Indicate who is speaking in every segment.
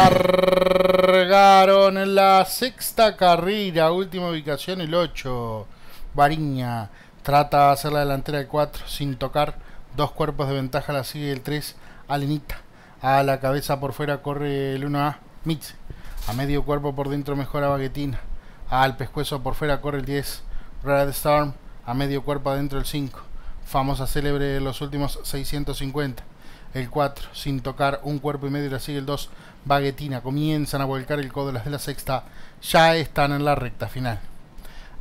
Speaker 1: Cargaron en la sexta carrera, última ubicación el 8. Bariña trata de hacer la delantera de 4 sin tocar. Dos cuerpos de ventaja la sigue el 3. Alenita a la cabeza por fuera corre el 1A. Mitz a medio cuerpo por dentro mejora Baguetina. Al pescuezo por fuera corre el 10. Red Storm a medio cuerpo adentro el 5. Famosa célebre los últimos 650. El 4, sin tocar un cuerpo y medio, la sigue el 2, Baguetina. Comienzan a volcar el codo las de la sexta. Ya están en la recta final.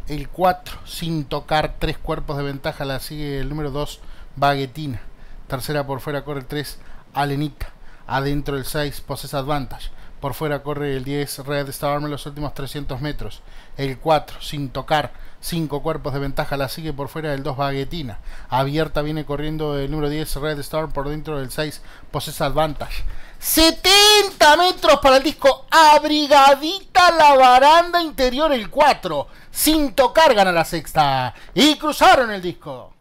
Speaker 1: El 4, sin tocar tres cuerpos de ventaja, la sigue el número 2, Baguetina. Tercera por fuera corre el 3, Alenita. Adentro el 6, Poses Advantage. Por fuera corre el 10 Red Storm, en los últimos 300 metros. El 4, sin tocar, 5 cuerpos de ventaja la sigue por fuera del 2 Baguetina. Abierta viene corriendo el número 10 Red Star por dentro del 6 posee Advantage.
Speaker 2: 70 metros para el disco. Abrigadita la baranda interior el 4. Sin tocar gana la sexta. Y cruzaron el disco.